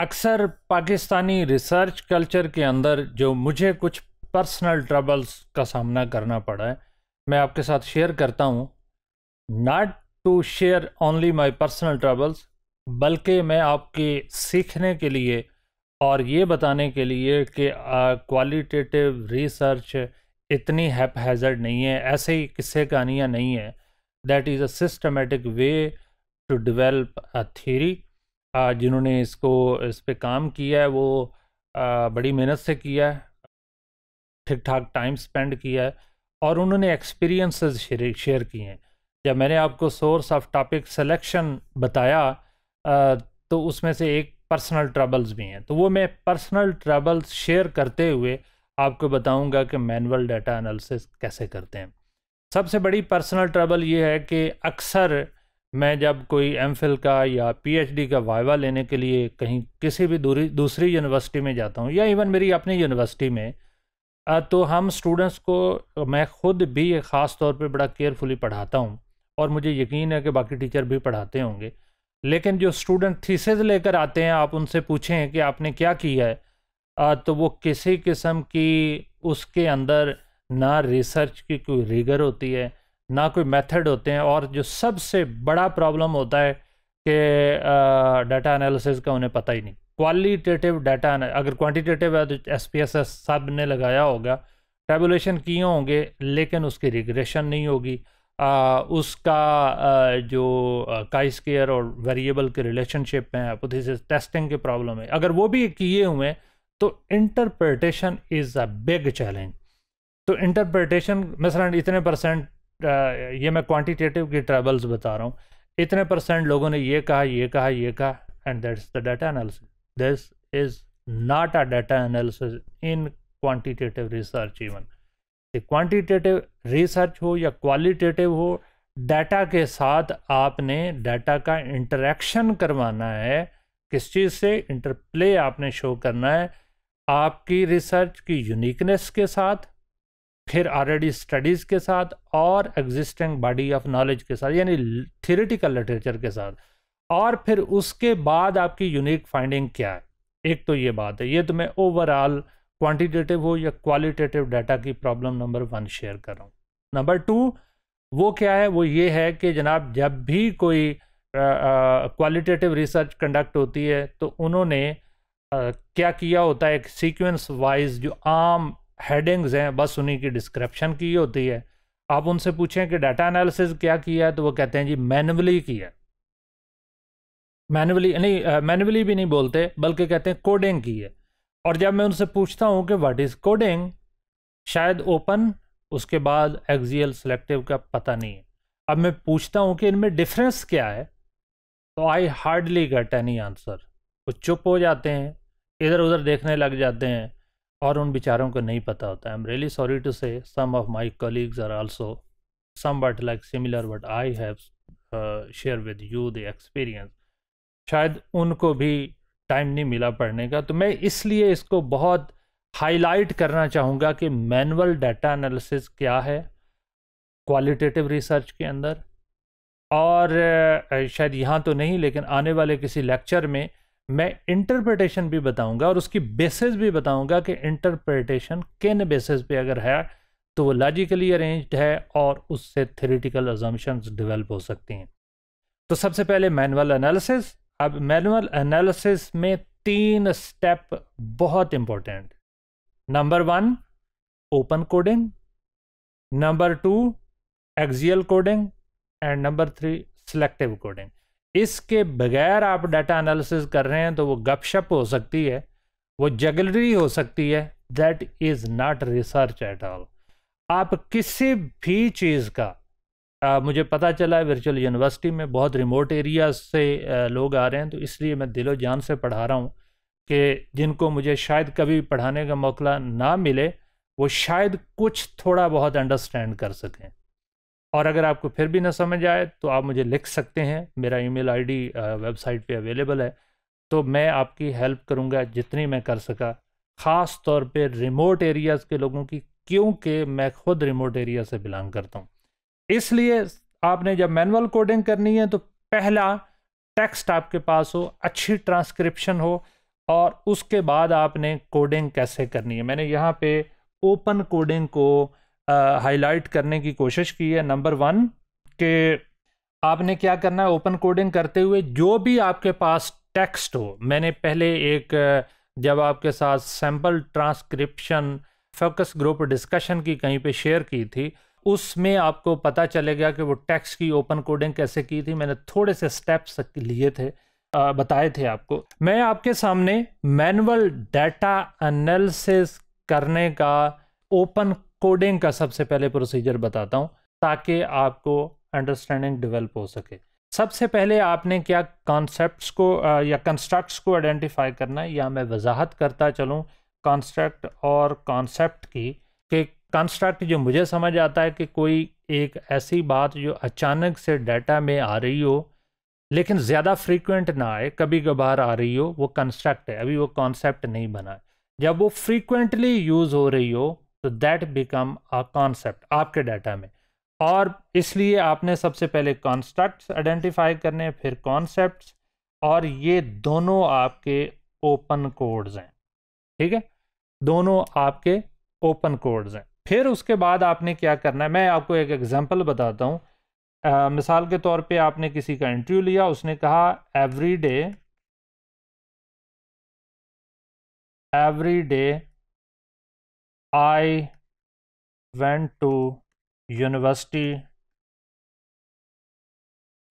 अक्सर Pakistani research culture के अंदर जो मुझे कुछ पर्सनल ट्रबल्स का सामना करना पड़ा है मैं आपके साथ शेयर करता हूँ not to share only my personal troubles बल्कि मैं आपके सीखने के लिए और ये बताने के लिए कि क्वालिटेटिव रिसर्च इतनी हैप हैजर्ड नहीं है ऐसे ही किस्से कहानियाँ नहीं है that is a systematic way to develop a theory जिन्होंने इसको इस पर काम किया है वो बड़ी मेहनत से किया है ठीक ठाक टाइम स्पेंड किया है और उन्होंने एक्सपीरियंसेस शेयर किए हैं जब मैंने आपको सोर्स ऑफ टॉपिक सिलेक्शन बताया तो उसमें से एक पर्सनल ट्रबल्स भी हैं तो वो मैं पर्सनल ट्रबल्स शेयर करते हुए आपको बताऊंगा कि मैनुअल डाटा एनालिसिस कैसे करते हैं सबसे बड़ी पर्सनल ट्रबल ये है कि अक्सर मैं जब कोई एम का या पी का वाइवा लेने के लिए कहीं किसी भी दूरी दूसरी यूनिवर्सिटी में जाता हूँ या इवन मेरी अपनी यूनिवर्सिटी में तो हम स्टूडेंट्स को मैं खुद भी ख़ास तौर पे बड़ा केयरफुली पढ़ाता हूँ और मुझे यकीन है कि बाकी टीचर भी पढ़ाते होंगे लेकिन जो स्टूडेंट थीसेज लेकर आते हैं आप उनसे पूछें कि आपने क्या किया है तो वो किसी किस्म की उसके अंदर ना रिसर्च की कोई रिगर होती है ना कोई मेथड होते हैं और जो सबसे बड़ा प्रॉब्लम होता है कि डाटा एनालिसिस का उन्हें पता ही नहीं क्वालिटेटिव डाटा अगर क्वांटिटेटिव है तो एस पी एस एस सब ने लगाया होगा टेबुलेशन किए होंगे लेकिन उसकी रिग्रेशन नहीं होगी आ, उसका आ, जो काई और वेरिएबल के रिलेशनशिप हैं हाइपोथेसिस टेस्टिंग के प्रॉब्लम है अगर वो भी किए हुए हैं तो interpretation is a big challenge तो इंटरप्रटेशन मसला इतने परसेंट ये मैं क्वांटिटेटिव की ट्रेबल्स बता रहा हूँ इतने परसेंट लोगों ने ये कहा ये कहा ये कहा and that's the data analysis this is not a data analysis in quantitative research even quantitative research हो या क्वालिटेटिव हो डाटा के साथ आपने डाटा का इंटरेक्शन करवाना है किस चीज़ से इंटरप्ले आपने शो करना है आपकी रिसर्च की यूनिकनेस के साथ फिर ऑलरेडी स्टडीज़ के साथ और एग्जिस्टिंग बॉडी ऑफ नॉलेज के साथ यानी थियोरेटिकल लिटरेचर के साथ और फिर उसके बाद आपकी यूनिक फाइंडिंग क्या है एक तो ये बात है ये तो मैं ओवरऑल क्वांटिटेटिव हो या क्वालिटेटिव डाटा की प्रॉब्लम नंबर वन शेयर कर रहा हूँ नंबर टू वो क्या है वो ये है कि जनाब जब भी कोई क्वालिटेटिव रिसर्च कंडक्ट होती है तो उन्होंने uh, क्या किया होता है एक सीक्वेंस वाइज जो आम हेडिंग्स हैं बस उन्हीं की डिस्क्रिप्शन की होती है आप उनसे पूछें कि डाटा एनालिसिस क्या किया है तो वो कहते हैं जी मैनुअली किया मैनुअली नहीं मैनुअली भी नहीं बोलते बल्कि कहते हैं कोडिंग की है और जब मैं उनसे पूछता हूँ कि व्हाट इज़ कोडिंग शायद ओपन उसके बाद एक्जीएल सेलेक्टिव का पता नहीं है अब मैं पूछता हूँ कि इनमें डिफरेंस क्या है तो I hardly get any answer वो चुप हो जाते हैं इधर उधर देखने लग जाते हैं और उन बेचारों को नहीं पता होता I am really sorry to say some of my colleagues are also same but like similar but I have share with you the experience शायद उनको भी टाइम नहीं मिला पढ़ने का तो मैं इसलिए इसको बहुत हाईलाइट करना चाहूँगा कि मैनुअल डाटा एनालिसिस क्या है क्वालिटेटिव रिसर्च के अंदर और uh, शायद यहाँ तो नहीं लेकिन आने वाले किसी लेक्चर में मैं इंटरप्रिटेशन भी बताऊंगा और उसकी बेसिस भी बताऊंगा कि इंटरप्रिटेशन किन बेसिस पे अगर है तो वो लॉजिकली अरेंज्ड है और उससे थेरेटिकल अजम्पन्स डेवलप हो सकती हैं तो सबसे पहले मैनुअल एनालिसिस अब मैनुअल एनालिसिस में तीन स्टेप बहुत important number one open coding number two axial coding and number three selective coding इसके बगैर आप डाटा एनालिसिस कर रहे हैं तो वो गपशप हो सकती है वो जगलरी हो सकती है that is not research at all आप किसी भी चीज़ का आ, मुझे पता चला है वर्चुअल यूनिवर्सिटी में बहुत रिमोट एरिया से आ, लोग आ रहे हैं तो इसलिए मैं दिलो जान से पढ़ा रहा हूँ कि जिनको मुझे शायद कभी पढ़ाने का मौका ना मिले वो शायद कुछ थोड़ा बहुत अंडरस्टैंड कर सकें और अगर आपको फिर भी ना समझ आए तो आप मुझे लिख सकते हैं मेरा ईमेल आईडी वेबसाइट पे अवेलेबल है तो मैं आपकी हेल्प करूँगा जितनी मैं कर सका ख़ास तौर पे रिमोट एरियाज़ के लोगों की क्योंकि मैं खुद रिमोट एरिया से बिलोंग करता हूँ इसलिए आपने जब मैनुअल कोडिंग करनी है तो पहला टेक्स्ट आपके पास हो अच्छी ट्रांसक्रिप्शन हो और उसके बाद आपने कोडिंग कैसे करनी है मैंने यहाँ पे ओपन कोडिंग को हाईलाइट करने की कोशिश की है नंबर वन के आपने क्या करना है ओपन कोडिंग करते हुए जो भी आपके पास टेक्स्ट हो मैंने पहले एक जब आपके साथ sample transcription focus group discussion की कहीं पे शेयर की थी उसमें आपको पता चलेगा कि वो टेक्स्ट की ओपन कोडिंग कैसे की थी मैंने थोड़े से स्टेप्स लिए थे बताए थे आपको मैं आपके सामने मैनुअल डाटा एनालिसिस करने का ओपन कोडिंग का सबसे पहले प्रोसीजर बताता हूँ ताकि आपको अंडरस्टैंडिंग डेवलप हो सके सबसे पहले आपने क्या कॉन्सेप्ट्स को या कंस्ट्रक्ट्स को आइडेंटिफाई करना है या मैं वजाहत करता चलूँ कॉन्स्ट्रक्ट और कॉन्सेप्ट की कि कंस्ट्रक्ट जो मुझे समझ आता है कि कोई एक ऐसी बात जो अचानक से डाटा में आ रही हो लेकिन ज़्यादा फ्रीक्वेंट ना आए कभी कभार आ रही हो वो कंस्ट्रक्ट है अभी वो कॉन्सेप्ट नहीं बना जब वो फ्रीक्वेंटली यूज़ हो रही हो तो दैट बिकम अ कॉन्सेप्ट आपके डाटा में और इसलिए आपने सबसे पहले कॉन्स्ट्रक्ट्स आइडेंटिफाई करने फिर कॉन्सेप्ट्स और ये दोनों आपके ओपन कोड्स हैं ठीक है दोनों आपके ओपन कोड्स हैं फिर उसके बाद आपने क्या करना है मैं आपको एक एग्जांपल बताता हूँ मिसाल के तौर पे आपने किसी का इंटरव्यू लिया उसने कहा every day every day I went to university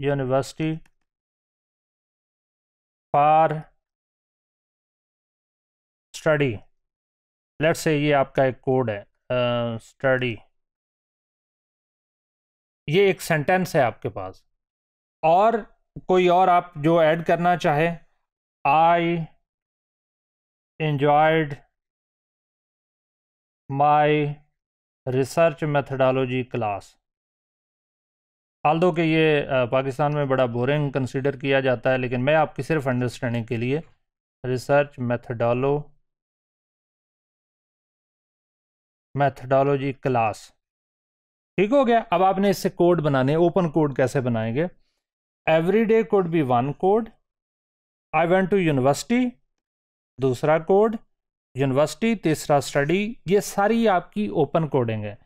university for study late से ये आपका एक कोड है स्टडी uh, ये एक सेंटेंस है आपके पास और कोई और आप जो ऐड करना चाहे I enjoyed research research class although के ये पाकिस्तान में बड़ा बोरिंग कंसिडर किया जाता है लेकिन मैं आपकी सिर्फ अंडरस्टैंडिंग के लिए रिसर्च मैथडोलो मैथडोलॉजी क्लास ठीक हो गया अब आपने इससे कोड बनाने ओपन कोड कैसे बनाएंगे every day code be one code I went to university दूसरा कोड यूनिवर्सिटी तीसरा स्टडी ये सारी आपकी ओपन कोडिंग है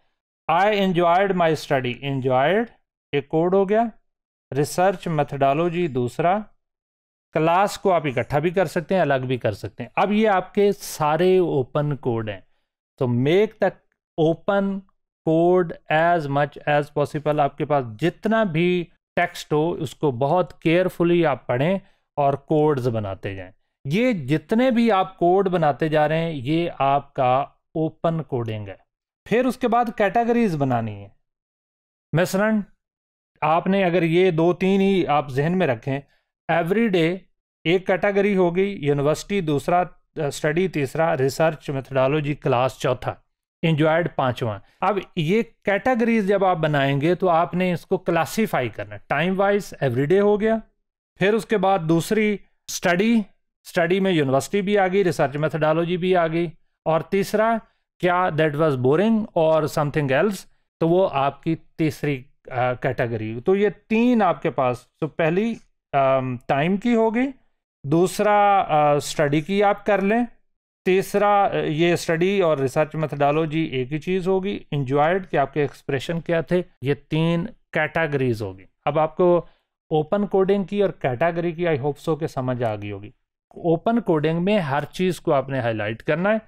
I enjoyed my study enjoyed एक कोड हो गया रिसर्च मेथडोलॉजी दूसरा क्लास को आप इकट्ठा भी कर सकते हैं अलग भी कर सकते हैं अब ये आपके सारे ओपन कोड हैं तो make the open code as much as possible आपके पास जितना भी टेक्स्ट हो उसको बहुत केयरफुली आप पढ़ें और कोड्स बनाते जाएं ये जितने भी आप कोड बनाते जा रहे हैं ये आपका ओपन कोडिंग है फिर उसके बाद कैटेगरीज बनानी है मिसरण आपने अगर ये दो तीन ही आप जहन में रखें एवरी डे एक कैटेगरी होगी यूनिवर्सिटी दूसरा स्टडी तीसरा रिसर्च मेथडोलॉजी क्लास चौथा इंजॉयड पांचवा अब ये कैटेगरीज जब आप बनाएंगे तो आपने इसको क्लासिफाई करना टाइम वाइज एवरीडे हो गया फिर उसके बाद दूसरी स्टडी स्टडी में यूनिवर्सिटी भी आ गई रिसर्च मेथडोलॉजी भी आ गई और तीसरा क्या दैट वाज बोरिंग और समथिंग एल्स तो वो आपकी तीसरी कैटेगरी तो ये तीन आपके पास तो पहली टाइम की होगी दूसरा स्टडी की आप कर लें तीसरा ये स्टडी और रिसर्च मेथडोलॉजी एक ही चीज़ होगी इंजॉयड कि आपके एक्सप्रेशन क्या थे ये तीन कैटेगरीज होगी अब आपको ओपन कोडिंग की और कैटेगरी की आई होप सो के समझ आ गई होगी ओपन कोडिंग में हर चीज़ को आपने हाईलाइट करना है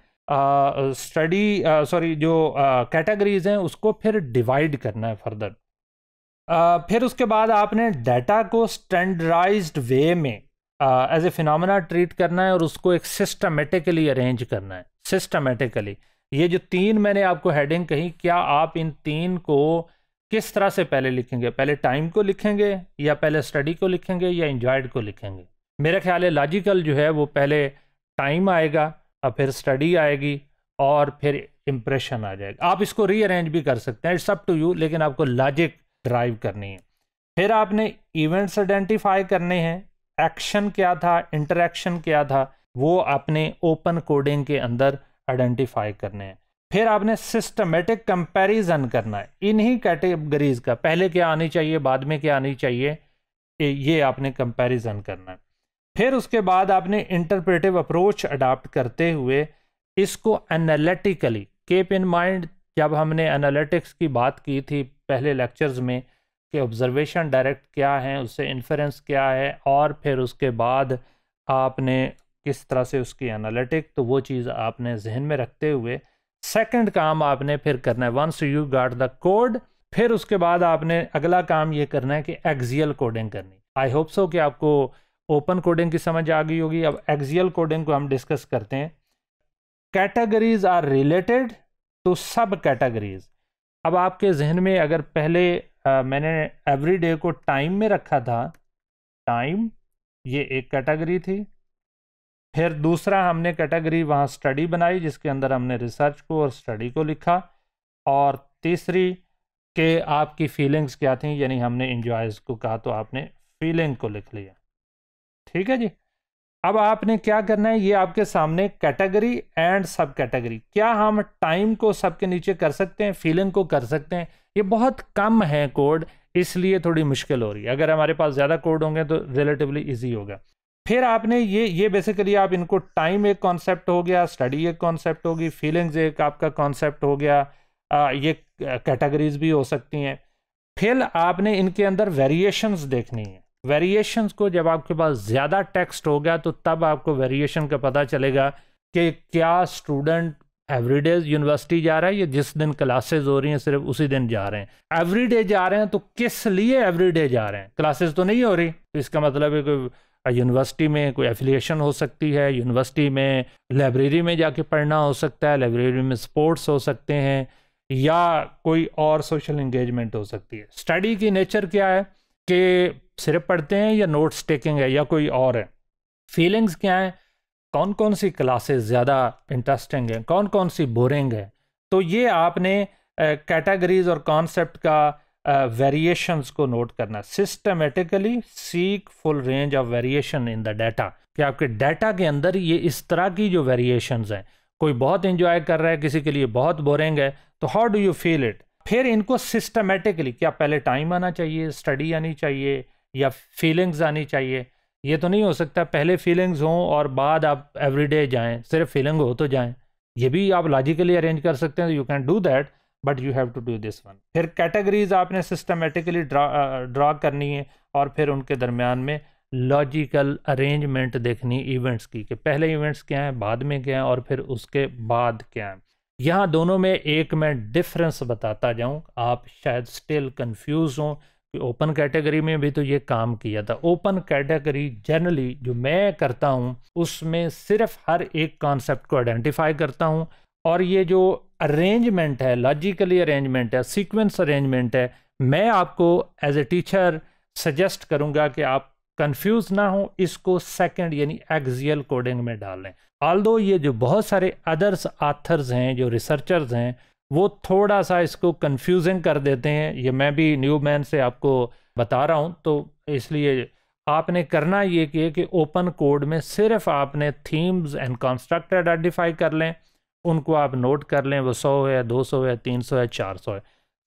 स्टडी uh, सॉरी uh, जो कैटेगरीज uh, हैं उसको फिर डिवाइड करना है फर्दर uh, फिर उसके बाद आपने डाटा को स्टैंडर्डाइज्ड वे में एज ए फिनमिना ट्रीट करना है और उसको एक सिस्टमेटिकली अरेंज करना है सिस्टमेटिकली ये जो तीन मैंने आपको हेडिंग कही क्या आप इन तीन को किस तरह से पहले लिखेंगे पहले टाइम को लिखेंगे या पहले स्टडी को लिखेंगे या इंजॉयड को लिखेंगे मेरा ख्याल है लॉजिकल जो है वो पहले टाइम आएगा और फिर स्टडी आएगी और फिर इम्प्रेशन आ जाएगा आप इसको रीअरेंज भी कर सकते हैं इट्स अप टू यू लेकिन आपको लॉजिक ड्राइव करनी है फिर आपने इवेंट्स आइडेंटिफाई करने हैं एक्शन क्या था इंटरेक्शन क्या था वो आपने ओपन कोडिंग के अंदर आइडेंटिफाई करने हैं फिर आपने सिस्टमेटिक कंपैरिजन करना है इन्हीं कैटेगरीज का पहले क्या आनी चाहिए बाद में क्या आनी चाहिए ये आपने कंपैरिजन करना है फिर उसके बाद आपने इंटरप्रेटिव अप्रोच अडाप्ट करते हुए इसको एनालिटिकली केप इन माइंड जब हमने एनालिटिक्स की बात की थी पहले लेक्चर्स में कि ऑब्जर्वेशन डायरेक्ट क्या है उससे इन्फ्रेंस क्या है और फिर उसके बाद आपने किस तरह से उसकी एनालिटिक तो वो चीज़ आपने जहन में रखते हुए सेकंड काम आपने फिर करना है once you got the code फिर उसके बाद आपने अगला काम ये करना है कि एक्जियल कोडिंग करनी आई होप सो कि आपको ओपन कोडिंग की समझ आ गई होगी अब एक्जियल कोडिंग को हम डिस्कस करते हैं categories are related to subcategories अब आपके जहन में अगर पहले आ, मैंने एवरी डे को टाइम में रखा था टाइम ये एक कैटेगरी थी फिर दूसरा हमने कैटेगरी वहाँ स्टडी बनाई जिसके अंदर हमने रिसर्च को और स्टडी को लिखा और तीसरी के आपकी फीलिंग्स क्या थी यानी हमने इंजॉयज़ को कहा तो आपने फीलिंग को लिख लिया ठीक है जी अब आपने क्या करना है ये आपके सामने कैटेगरी एंड सब कैटेगरी क्या हम टाइम को सब के नीचे कर सकते हैं फीलिंग को कर सकते हैं ये बहुत कम है कोड इसलिए थोड़ी मुश्किल हो रही है अगर हमारे पास ज़्यादा कोड होंगे तो रिलेटिवली ईजी होगा फिर आपने ये ये बेसिकली आप इनको टाइम एक कॉन्सेप्ट हो गया स्टडी एक कॉन्सेप्ट होगी फीलिंग्स एक आपका कॉन्सेप्ट हो गया आ, ये कैटेगरीज भी हो सकती हैं फिर आपने इनके अंदर वेरिएशंस देखनी है वेरिएशंस को जब आपके पास ज़्यादा टेक्स्ट हो गया तो तब आपको वेरिएशन का पता चलेगा कि क्या स्टूडेंट एवरीडे यूनिवर्सिटी जा रहा है या जिस दिन क्लासेस हो रही हैं सिर्फ उसी दिन जा रहे हैं एवरीडे जा रहे हैं तो किस लिए एवरीडे जा रहे हैं क्लासेस तो नहीं हो रही तो इसका मतलब है कोई यूनिवर्सिटी में कोई एफिलिएशन हो सकती है यूनिवर्सिटी में लाइब्रेरी में जाके पढ़ना हो सकता है लाइब्रेरी में स्पोर्ट्स हो सकते हैं या कोई और सोशल इंगेजमेंट हो सकती है स्टडी की नेचर क्या है कि सिर्फ पढ़ते हैं या नोट्स टेकिंग है या कोई और है फीलिंग्स क्या हैं कौन कौन सी क्लासेस ज़्यादा इंटरेस्टिंग हैं कौन कौन सी बोरिंग है तो ये आपने कैटेगरीज और कॉन्सेप्ट का वेरिएशंस को नोट करना systematically seek full range of variation in the data कि आपके डाटा के अंदर ये इस तरह की जो वेरिएशंस हैं कोई बहुत इंजॉय कर रहा है किसी के लिए बहुत बोरिंग है तो how do you feel it फिर इनको सिस्टमेटिकली क्या पहले टाइम आना चाहिए स्टडी आनी चाहिए या फीलिंग्स आनी चाहिए ये तो नहीं हो सकता पहले फीलिंग्स हों और बाद आप एवरीडे जाएं सिर्फ फीलिंग हो तो जाएं ये भी आप लॉजिकली अरेंज कर सकते हैं you can do that but you have to do this one फिर कैटेगरीज आपने सिस्टमेटिकली ड्रा करनी है और फिर उनके दरमियान में लॉजिकल अरेंजमेंट देखनी इवेंट्स की कि पहले इवेंट्स क्या हैं बाद में क्या हैं और फिर उसके बाद क्या हैं यहाँ दोनों में एक मैं डिफरेंस बताता जाऊँ आप शायद स्टिल कन्फ्यूज़ हों कि ओपन कैटेगरी में भी तो ये काम किया था ओपन कैटेगरी जनरली जो मैं करता हूँ उसमें सिर्फ हर एक कॉन्सेप्ट को आइडेंटिफाई करता हूँ और ये जो अरेंजमेंट है लॉजिकली अरेंजमेंट है सीक्वेंस अरेंजमेंट है मैं आपको एज ए टीचर सजेस्ट करूँगा कि आप कंफ्यूज ना हो इसको सेकंड यानी एक्जियल कोडिंग में डाल लें दो ये जो बहुत सारे अदर्स आथर्स हैं जो रिसर्चर्स हैं वो थोड़ा सा इसको कंफ्यूजिंग कर देते हैं ये मैं भी न्यू मैन से आपको बता रहा हूँ तो इसलिए आपने करना ये किए कि ओपन कोड में सिर्फ आपने थीम्स एंड कॉन्स्ट्रक्ट आइडेंटिफाई कर लें उनको आप नोट कर लें वो सौ है दो सौ है तीन सौ है चार सौ है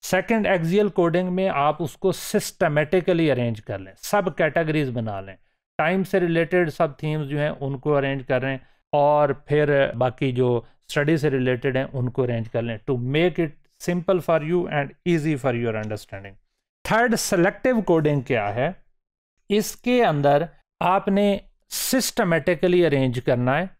सेकंड एक्जियल कोडिंग में आप उसको सिस्टमेटिकली अरेंज कर लें सब कैटेगरीज बना लें टाइम से रिलेटेड सब थीम्स जो हैं उनको अरेंज कर लें और फिर बाकी जो स्टडी से रिलेटेड हैं उनको अरेंज कर लें to make it simple for you and easy for your understanding third selective coding क्या है इसके अंदर आपने सिस्टमेटिकली अरेंज करना है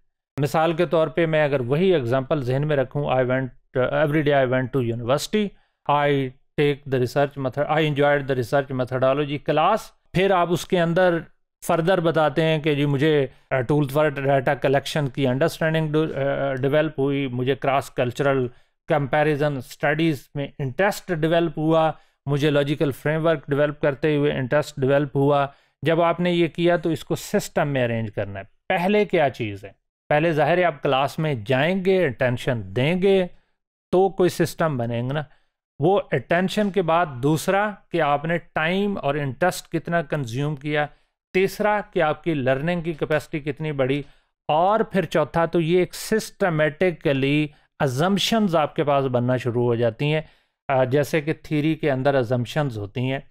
मिसाल के तौर पे मैं अगर वही एग्जांपल जहन में रखूं I went every day I went to university I take the research method I enjoyed the research methodology class फिर आप उसके अंदर फर्दर बताते हैं कि जी मुझे टूल फॉर डाटा कलेक्शन की अंडरस्टैंडिंग डेवलप uh, हुई मुझे क्रॉस कल्चरल कंपैरिजन स्टडीज़ में इंटरेस्ट डेवलप हुआ मुझे लॉजिकल फ्रेमवर्क डेवलप करते हुए इंटरेस्ट डेवलप हुआ जब आपने ये किया तो इसको सिस्टम में अरेंज करना है पहले क्या चीज़ है पहले ज़ाहिर है आप क्लास में जाएंगे टेंशन देंगे तो कोई सिस्टम बनेंगे ना वो अटेंशन के बाद दूसरा कि आपने टाइम और इंटरेस्ट कितना कंज्यूम किया तीसरा कि आपकी लर्निंग की कैपेसिटी कितनी बढ़ी और फिर चौथा तो ये एक सिस्टमेटिकली अजम्पन्स आपके पास बनना शुरू हो जाती हैं जैसे कि थीरी के अंदर अजम्पन्स होती हैं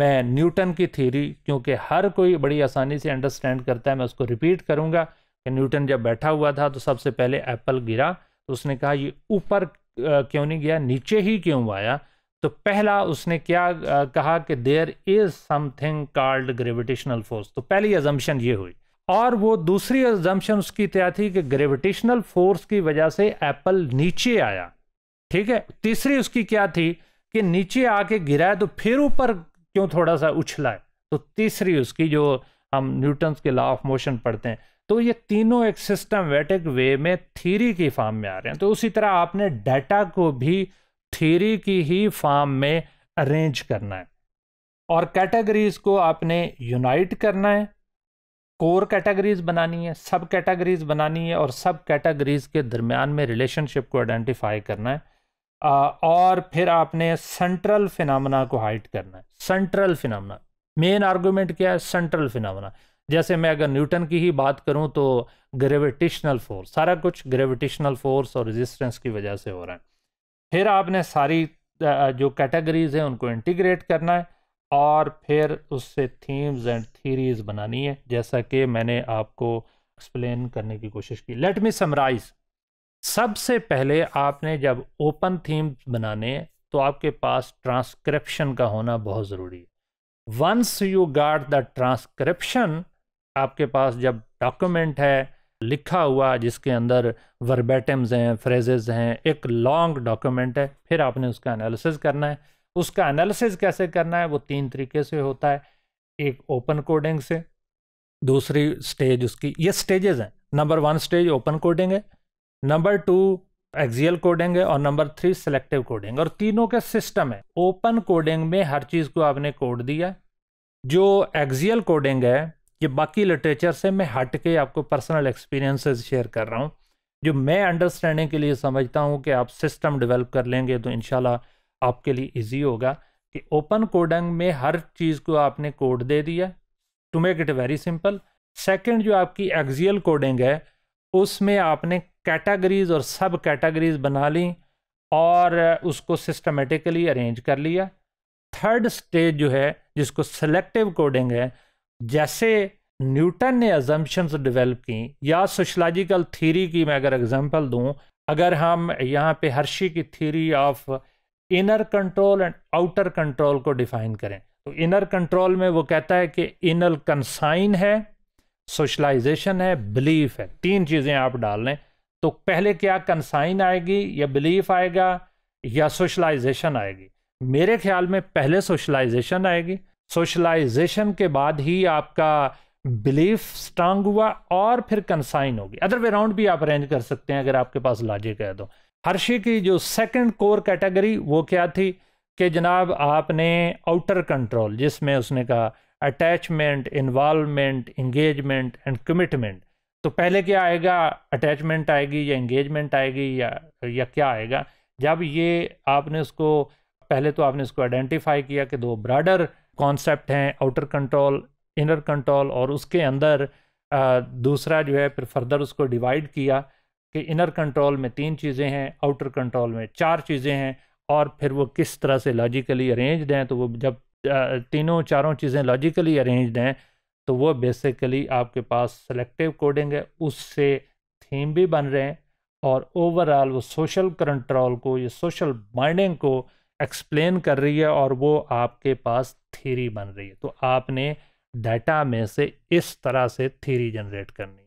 मैं न्यूटन की थीरी क्योंकि हर कोई बड़ी आसानी से अंडरस्टैंड करता है मैं उसको रिपीट करूँगा कि न्यूटन जब बैठा हुआ था तो सबसे पहले एप्पल गिरा तो उसने कहा ये ऊपर क्यों नहीं गया नीचे ही क्यों आया तो पहला उसने क्या कहा कि there is something called gravitational force तो पहली एजम्पन ये हुई और वो दूसरी एजम्पन उसकी क्या थी कि ग्रेविटेशनल फोर्स की वजह से एप्पल नीचे आया ठीक है तीसरी उसकी क्या थी कि नीचे आके गिराए तो फिर ऊपर क्यों थोड़ा सा उछला है तो तीसरी उसकी जो हम न्यूटन्स के लॉ ऑफ मोशन पढ़ते हैं तो ये तीनों एक सिस्टमेटिक वे में थीरी की फॉर्म में आ रहे हैं तो उसी तरह आपने डाटा को भी थीरी की ही फॉर्म में अरेंज करना है और कैटेगरीज को आपने यूनाइट करना है कोर कैटेगरीज बनानी है सब कैटेगरीज बनानी है और सब कैटेगरीज के दरमियान में रिलेशनशिप को आइडेंटिफाई करना है और फिर आपने सेंट्रल फिनमना को हाइट करना है सेंट्रल फिनमना मेन आर्गूमेंट क्या है सेंट्रल फिनमना जैसे मैं अगर न्यूटन की ही बात करूं तो ग्रेविटेशनल फोर्स सारा कुछ ग्रेविटेशनल फोर्स और रेजिस्टेंस की वजह से हो रहा है फिर आपने सारी जो कैटेगरीज हैं उनको इंटीग्रेट करना है और फिर उससे थीम्स एंड थीरीज बनानी है जैसा कि मैंने आपको एक्सप्लेन करने की कोशिश की लेट मी समराइज सबसे पहले आपने जब ओपन थीम्स बनाने तो आपके पास ट्रांसक्रिप्शन का होना बहुत ज़रूरी है once you got the transcription आपके पास जब डॉक्यूमेंट है लिखा हुआ जिसके अंदर वर्बेटम्स हैं फ्रेजेज हैं एक लॉन्ग डॉक्यूमेंट है फिर आपने उसका एनालिसिस करना है उसका एनालिसिस कैसे करना है वो तीन तरीके से होता है एक ओपन कोडिंग से दूसरी स्टेज उसकी ये स्टेजेस हैं number one stage open coding है नंबर टू एक्जियल कोडिंग है और नंबर थ्री सेलेक्टिव कोडिंग और तीनों के सिस्टम है ओपन कोडिंग में हर चीज़ को आपने कोड दिया जो एक्जियल कोडिंग है ये बाकी लिटरेचर से मैं हट के आपको पर्सनल एक्सपीरियंसेस शेयर कर रहा हूँ जो मैं अंडरस्टैंडिंग के लिए समझता हूँ कि आप सिस्टम डेवलप कर लेंगे तो इन आपके लिए ईजी होगा कि ओपन कोडिंग में हर चीज़ को आपने कोड दे दिया to make it very simple second जो आपकी एक्जियल कोडिंग है उसमें आपने कैटेगरीज और सब कैटेगरीज बना ली और उसको सिस्टमेटिकली अरेंज कर लिया थर्ड स्टेज जो है जिसको सेलेक्टिव कोडिंग है जैसे न्यूटन ने अजम्पन्स डेवलप की या सोशलॉजिकल थीरी की मैं अगर एग्जांपल दूं अगर हम यहाँ पे हर्षी की theory of inner control and outer control को डिफाइन करें तो इनर कंट्रोल में वो कहता है कि इनर कंसाइन है सोशलाइजेशन है बिलीफ है तीन चीज़ें आप डाल लें तो पहले क्या कंसाइन आएगी या बिलीफ आएगा या सोशलाइजेशन आएगी मेरे ख्याल में पहले सोशलाइजेशन आएगी सोशलाइजेशन के बाद ही आपका बिलीफ स्ट्रांग हुआ और फिर कंसाइन होगी अदर वे राउंड भी आप अरेंज कर सकते हैं अगर आपके पास लॉजिक है तो हर्षी की जो सेकंड कोर कैटेगरी वो क्या थी कि जनाब आपने आउटर कंट्रोल जिसमें उसने कहा attachment involvement engagement and commitment तो पहले क्या आएगा अटैचमेंट आएगी या इंगेजमेंट आएगी या या क्या आएगा जब ये आपने उसको पहले तो आपने उसको आइडेंटिफाई किया कि दो ब्राडर कॉन्सेप्ट हैं आउटर कंट्रोल इनर कंट्रोल और उसके अंदर दूसरा जो है फिर फर्दर उसको डिवाइड किया कि इनर कंट्रोल में तीन चीज़ें हैं आउटर कंट्रोल में चार चीज़ें हैं और फिर वो किस तरह से लॉजिकली अरेंज्ड हैं तो वो जब तीनों चारों चीज़ें लॉजिकली अरेंज्ड हैं तो वो बेसिकली आपके पास सेलेक्टिव कोडिंग है उससे थीम भी बन रहे हैं और ओवरऑल वो सोशल कंट्रोल को ये सोशल माइंडिंग को एक्सप्लेन कर रही है और वो आपके पास थीरी बन रही है तो आपने डाटा में से इस तरह से थीरी जनरेट करनी